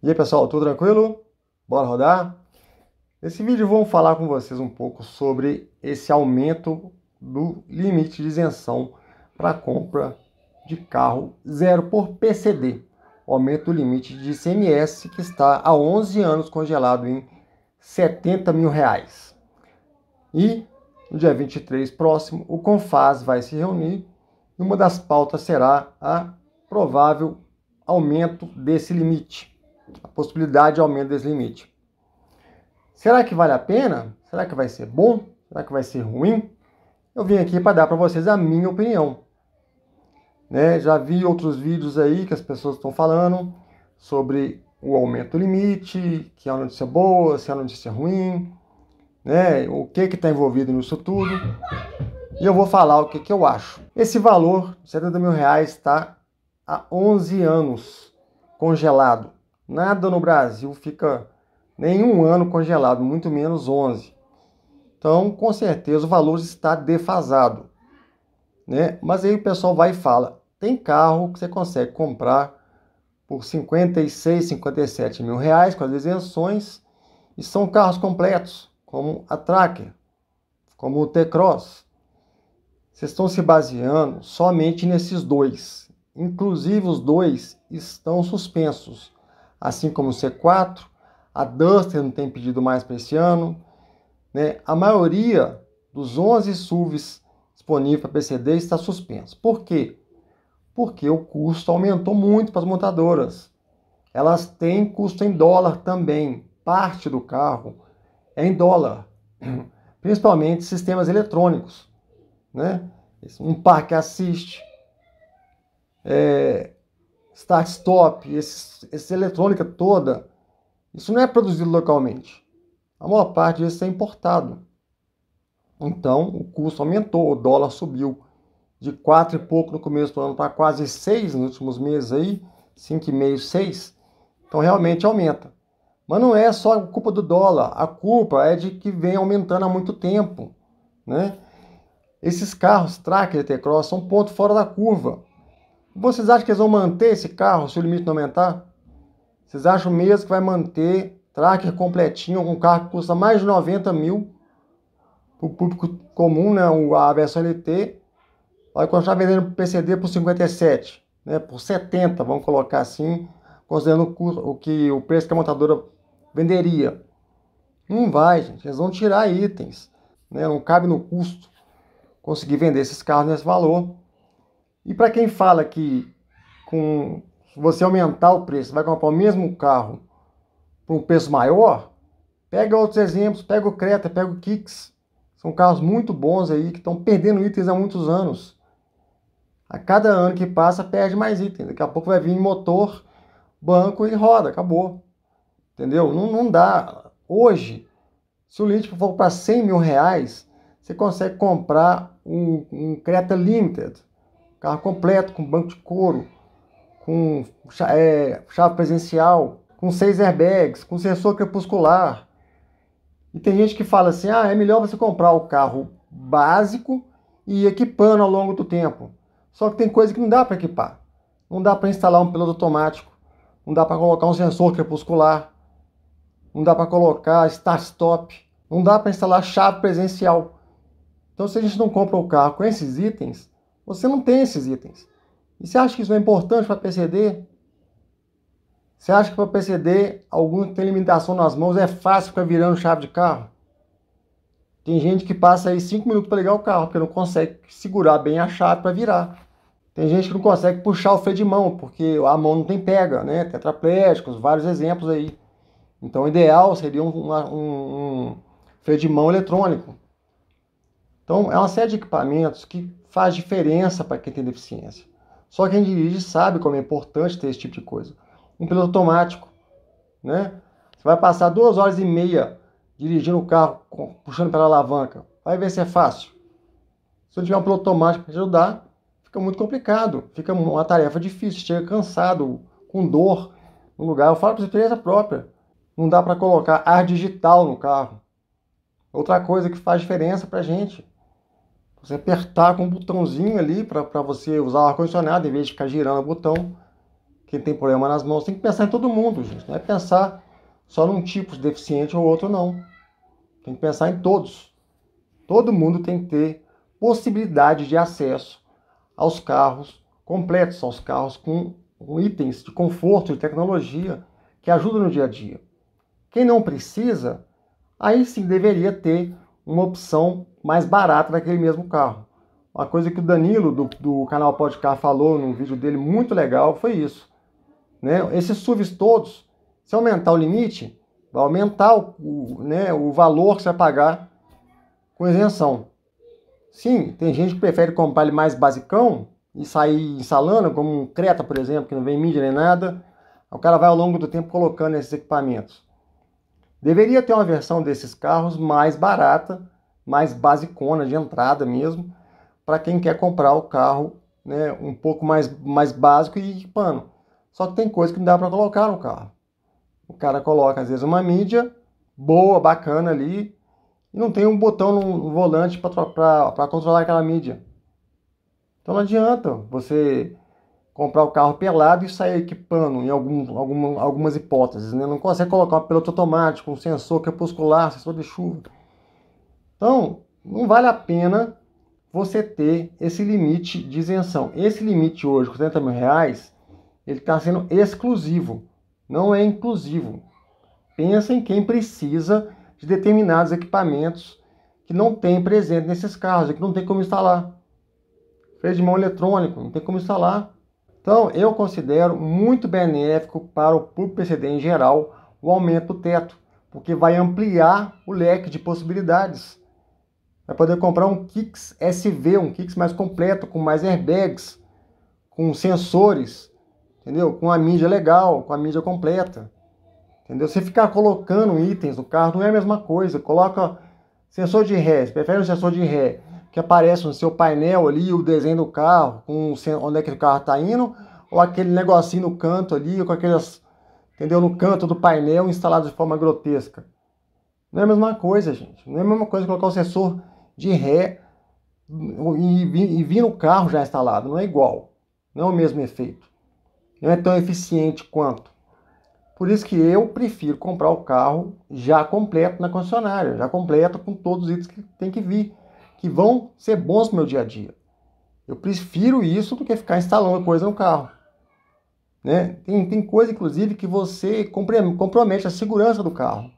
E aí pessoal, tudo tranquilo? Bora rodar? Nesse vídeo vamos falar com vocês um pouco sobre esse aumento do limite de isenção para compra de carro zero por PCD. O aumento do limite de ICMS que está há 11 anos congelado em 70 mil reais. E no dia 23 próximo, o CONFAS vai se reunir e uma das pautas será a provável aumento desse limite a possibilidade de aumento desse limite. Será que vale a pena? Será que vai ser bom? Será que vai ser ruim? Eu vim aqui para dar para vocês a minha opinião. Né? Já vi outros vídeos aí que as pessoas estão falando sobre o aumento do limite, que é uma notícia boa, se é uma notícia ruim, né? o que está envolvido nisso tudo. E eu vou falar o que, que eu acho. Esse valor, de 70 mil reais, está há 11 anos congelado. Nada no Brasil fica nenhum ano congelado, muito menos 11. Então, com certeza, o valor está defasado. Né? Mas aí o pessoal vai e fala: tem carro que você consegue comprar por 56, 57 mil reais com as isenções e são carros completos, como a Tracker, como o T-Cross. Vocês estão se baseando somente nesses dois. Inclusive, os dois estão suspensos assim como o C4. A Duster não tem pedido mais para esse ano. Né? A maioria dos 11 SUVs disponíveis para PCD está suspenso. Por quê? Porque o custo aumentou muito para as montadoras. Elas têm custo em dólar também. Parte do carro é em dólar, principalmente sistemas eletrônicos, né? Um par que assiste, é, start-stop, essa eletrônica toda, isso não é produzido localmente. A maior parte disso é importado. Então, o custo aumentou, o dólar subiu de quatro e pouco no começo do ano para quase 6 nos últimos meses aí, 5,5, 6. Então, realmente aumenta. Mas não é só culpa do dólar, a culpa é de que vem aumentando há muito tempo, né? Esses carros Tracker e T-Cross são ponto fora da curva. Vocês acham que eles vão manter esse carro se o limite não aumentar? Vocês acham mesmo que vai manter tracker completinho, um carro que custa mais de 90 mil para o público comum, né, a versão LT, vai continuar vendendo PCD por 57, né, por 70, vamos colocar assim, considerando o, custo, o, que, o preço que a montadora venderia. Não vai, gente, eles vão tirar itens, né, não cabe no custo conseguir vender esses carros nesse valor. E para quem fala que com você aumentar o preço, vai comprar o mesmo carro por um preço maior, pega outros exemplos, pega o Creta, pega o Kicks. São carros muito bons aí que estão perdendo itens há muitos anos. A cada ano que passa, perde mais itens. Daqui a pouco vai vir motor, banco e roda, acabou. Entendeu? Não, não dá. Hoje, se o limite for para 100 mil reais, você consegue comprar um, um Creta Limited carro completo, com banco de couro, com é, chave presencial, com seis airbags, com sensor crepuscular. E tem gente que fala assim: ah, é melhor você comprar o carro básico e ir equipando ao longo do tempo. Só que tem coisa que não dá para equipar. Não dá para instalar um piloto automático, não dá para colocar um sensor crepuscular, não dá para colocar start-stop, não dá para instalar chave presencial. Então, se a gente não compra o carro com esses itens, você não tem esses itens. E você acha que isso é importante para PCD? Você acha que para PCD, alguns que tem limitação nas mãos, é fácil ficar virando chave de carro? Tem gente que passa aí 5 minutos para ligar o carro, porque não consegue segurar bem a chave para virar. Tem gente que não consegue puxar o freio de mão, porque a mão não tem pega, né? Tetraplégicos, vários exemplos aí. Então o ideal seria um, um, um freio de mão eletrônico, então, é uma série de equipamentos que faz diferença para quem tem deficiência. Só quem dirige sabe como é importante ter esse tipo de coisa. Um piloto automático, né? Você vai passar duas horas e meia dirigindo o carro, puxando pela alavanca. Vai ver se é fácil. Se eu tiver um piloto automático para te ajudar, fica muito complicado. Fica uma tarefa difícil. Chega cansado, com dor no lugar. Eu falo por experiência própria. Não dá para colocar ar digital no carro. Outra coisa que faz diferença para gente. Você apertar com um botãozinho ali para você usar o ar-condicionado em vez de ficar girando o botão. Quem tem problema nas mãos tem que pensar em todo mundo, gente. Não é pensar só num tipo de deficiente ou outro, não. Tem que pensar em todos. Todo mundo tem que ter possibilidade de acesso aos carros completos, aos carros com, com itens de conforto e tecnologia que ajudam no dia a dia. Quem não precisa, aí sim deveria ter uma opção mais barata daquele mesmo carro. Uma coisa que o Danilo do, do canal Podcar falou num vídeo dele muito legal foi isso. Né? Esses SUVs todos, se aumentar o limite, vai aumentar o, né, o valor que você vai pagar com isenção. Sim, tem gente que prefere comprar ele mais basicão e sair instalando, como um Creta, por exemplo, que não vem mídia nem nada. O cara vai ao longo do tempo colocando esses equipamentos. Deveria ter uma versão desses carros mais barata, mais basicona, de entrada mesmo, para quem quer comprar o carro né, um pouco mais, mais básico e equipando. Só que tem coisa que não dá para colocar no carro. O cara coloca, às vezes, uma mídia boa, bacana ali, e não tem um botão no volante para controlar aquela mídia. Então não adianta você comprar o carro pelado e sair equipando em algum, algumas hipóteses. Né? Não consegue colocar um piloto automático, um sensor crepuscular, sensor de chuva. Então, não vale a pena você ter esse limite de isenção. Esse limite hoje, 30 mil reais, ele está sendo exclusivo, não é inclusivo. Pensa em quem precisa de determinados equipamentos que não tem presente nesses carros, que não tem como instalar. Freio de mão eletrônico, não tem como instalar. Então, eu considero muito benéfico para o público PCD em geral o aumento do teto, porque vai ampliar o leque de possibilidades. Vai poder comprar um Kicks SV, um Kicks mais completo, com mais airbags, com sensores, entendeu? Com a mídia legal, com a mídia completa. Entendeu? Você ficar colocando itens no carro não é a mesma coisa. Coloca sensor de ré, prefere um sensor de ré, que aparece no seu painel ali o desenho do carro, com onde é que o carro está indo, ou aquele negocinho no canto ali, com aquelas, entendeu, no canto do painel instalado de forma grotesca. Não é a mesma coisa, gente. Não é a mesma coisa colocar o sensor de ré hum, e vir, e vir no carro já instalado. Não é igual. Não é o mesmo efeito. Não é tão eficiente quanto. Por isso que eu prefiro comprar o carro já completo na concessionária, já completo com todos os itens que tem que vir que vão ser bons para meu dia a dia. Eu prefiro isso do que ficar instalando coisa no carro. Né? Tem, tem coisa, inclusive, que você compromete a segurança do carro.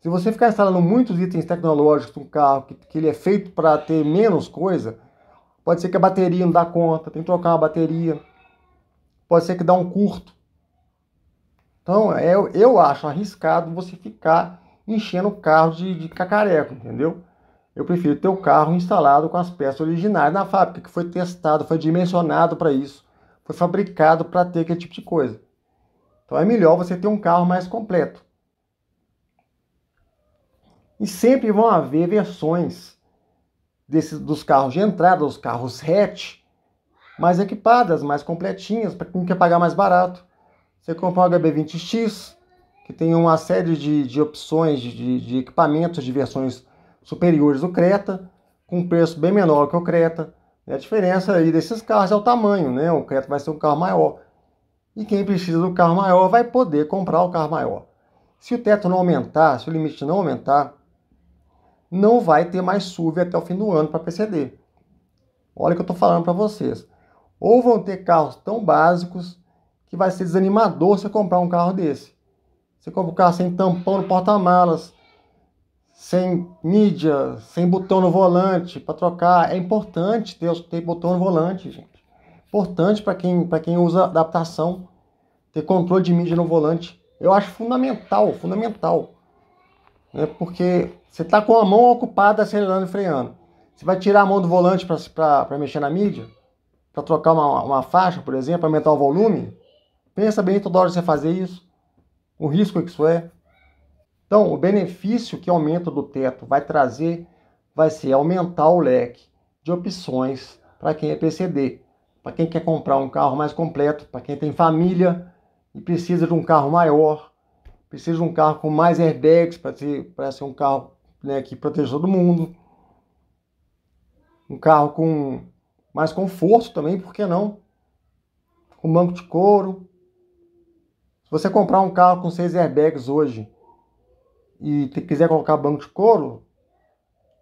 Se você ficar instalando muitos itens tecnológicos no carro, que, que ele é feito para ter menos coisa, pode ser que a bateria não dá conta, tem que trocar uma bateria, pode ser que dá um curto. Então, é, eu, eu acho arriscado você ficar enchendo o carro de, de cacareco, entendeu? Eu prefiro ter o carro instalado com as peças originais na fábrica, que foi testado, foi dimensionado para isso, foi fabricado para ter aquele tipo de coisa. Então é melhor você ter um carro mais completo. E sempre vão haver versões desses, dos carros de entrada, os carros hatch, mais equipadas, mais completinhas, para quem quer pagar mais barato. Você compra um HB20X, que tem uma série de, de opções de, de equipamentos, de versões superiores do Creta, com um preço bem menor que o Creta. A diferença aí desses carros é o tamanho, né? O Creta vai ser um carro maior. E quem precisa do carro maior vai poder comprar o carro maior. Se o teto não aumentar, se o limite não aumentar, não vai ter mais SUV até o fim do ano para PCD. Olha o que eu estou falando para vocês. Ou vão ter carros tão básicos que vai ser desanimador você comprar um carro desse. Você compra um carro sem tampão no porta-malas, sem mídia, sem botão no volante para trocar. É importante ter, ter botão no volante, gente. Importante para quem, quem usa adaptação, ter controle de mídia no volante. Eu acho fundamental, fundamental. Né? Porque você está com a mão ocupada acelerando e freando. Você vai tirar a mão do volante para mexer na mídia? Para trocar uma, uma faixa, por exemplo, aumentar o volume? Pensa bem toda hora você fazer isso. O risco que isso é. Então, o benefício que o aumento do teto vai trazer vai ser aumentar o leque de opções para quem é PCD, para quem quer comprar um carro mais completo, para quem tem família e precisa de um carro maior, precisa de um carro com mais airbags para ser, ser um carro né, que proteja todo mundo, um carro com mais conforto também, por que não? Com banco de couro. Se você comprar um carro com seis airbags hoje e quiser colocar banco de couro,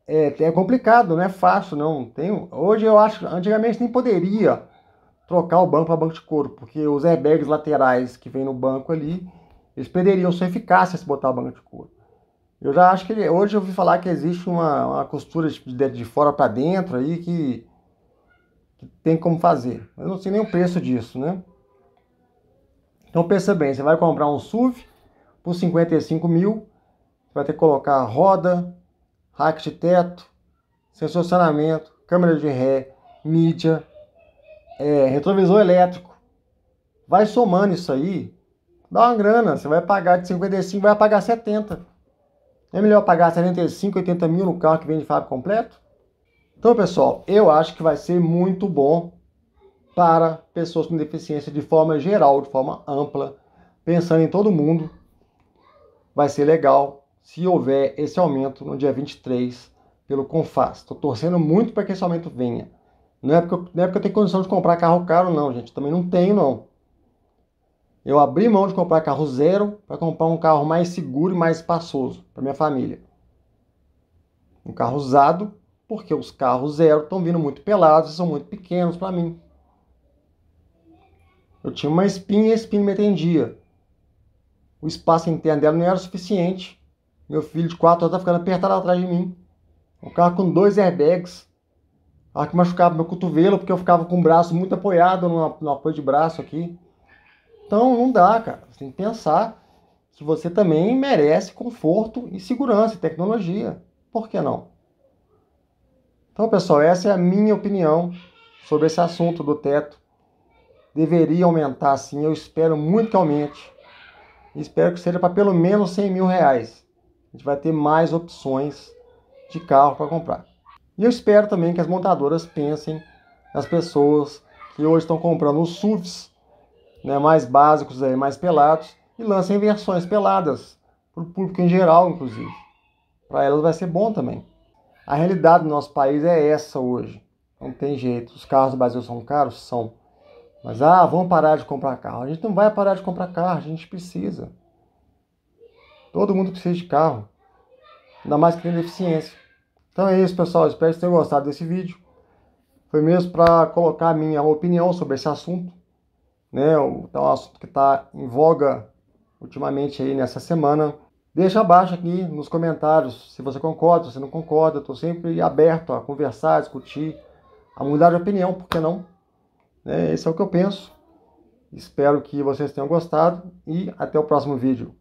é, é complicado, não é fácil não. Tem, hoje eu acho, antigamente nem poderia trocar o banco para banco de couro, porque os airbags laterais que vem no banco ali, eles perderiam sua eficácia se botar banco de couro. Eu já acho que hoje eu ouvi falar que existe uma, uma costura de, de fora para dentro aí que, que, tem como fazer. Eu não sei nem o preço disso, né? Então pensa bem, você vai comprar um SUV por 55 mil, você vai ter que colocar roda, rack de teto, sensor saneamento, câmera de ré, mídia, é, retrovisor elétrico. Vai somando isso aí, dá uma grana. Você vai pagar de 55, vai pagar 70. É melhor pagar 75, 80 mil no carro que vem de fábrica completo? Então, pessoal, eu acho que vai ser muito bom para pessoas com deficiência de forma geral, de forma ampla, pensando em todo mundo. Vai ser legal se houver esse aumento no dia 23 pelo Confas. Estou torcendo muito para que esse aumento venha. Não é, porque eu, não é porque eu tenho condição de comprar carro caro, não, gente. Também não tenho, não. Eu abri mão de comprar carro zero para comprar um carro mais seguro e mais espaçoso para minha família. Um carro usado, porque os carros zero estão vindo muito pelados e são muito pequenos para mim. Eu tinha uma espinha e a espinha me atendia. O espaço interno dela não era suficiente. Meu filho de 4 anos tá ficando apertado atrás de mim. O carro com dois airbags. Ah, que machucava meu cotovelo, porque eu ficava com o braço muito apoiado no, no apoio de braço aqui. Então não dá, cara. Você tem que pensar que você também merece conforto e segurança e tecnologia. Por que não? Então, pessoal, essa é a minha opinião sobre esse assunto do teto. Deveria aumentar, sim. Eu espero muito que aumente. Espero que seja para pelo menos 100 mil reais a gente vai ter mais opções de carro para comprar. E eu espero também que as montadoras pensem nas pessoas que hoje estão comprando os SUVs né, mais básicos, aí, mais pelados, e lancem versões peladas, para o público em geral, inclusive. Para elas vai ser bom também. A realidade do nosso país é essa hoje. Não tem jeito. Os carros do Brasil são caros? São. Mas, ah, vamos parar de comprar carro. A gente não vai parar de comprar carro, a gente precisa. Todo mundo precisa de carro, ainda mais que tem deficiência. Então é isso, pessoal. Espero que vocês tenham gostado desse vídeo. Foi mesmo para colocar a minha opinião sobre esse assunto, né? É um assunto que está em voga ultimamente aí nessa semana. Deixa abaixo aqui nos comentários se você concorda, se você não concorda. Estou sempre aberto a conversar, a discutir, a mudar de opinião, por que não? Né? Esse é o que eu penso. Espero que vocês tenham gostado e até o próximo vídeo.